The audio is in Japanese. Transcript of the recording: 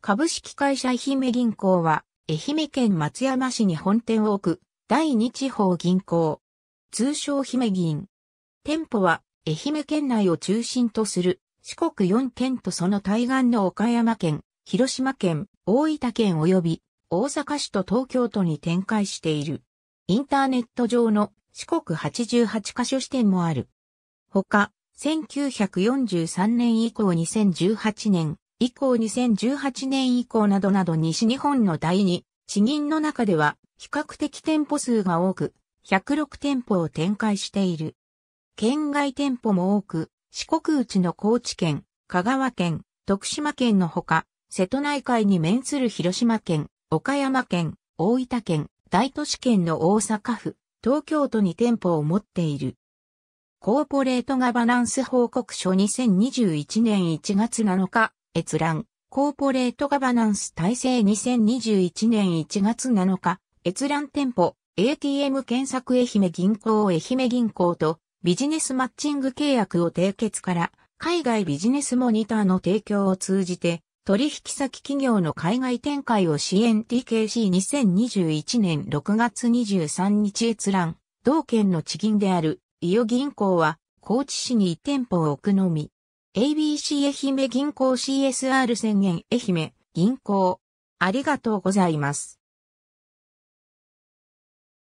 株式会社愛媛銀行は、愛媛県松山市に本店を置く、第二地方銀行。通称姫銀。店舗は、愛媛県内を中心とする、四国4県とその対岸の岡山県、広島県、大分県及び、大阪市と東京都に展開している。インターネット上の四国88カ所支店もある。ほか、1943年以降2018年、以降2018年以降などなど西日本の第2、地銀の中では比較的店舗数が多く、106店舗を展開している。県外店舗も多く、四国内の高知県、香川県、徳島県のほか、瀬戸内海に面する広島県、岡山県、大分県、大都市圏の大阪府、東京都に店舗を持っている。コーポレートガバナンス報告書2021年1月7日閲覧、コーポレートガバナンス体制2021年1月7日、閲覧店舗、ATM 検索愛媛銀行愛媛銀行とビジネスマッチング契約を締結から、海外ビジネスモニターの提供を通じて、取引先企業の海外展開を支援 TKC2021 年6月23日閲覧、同県の地銀である、伊予銀行は、高知市に1店舗を置くのみ、ABC 愛媛銀行 CSR 宣言愛媛銀行。ありがとうございます。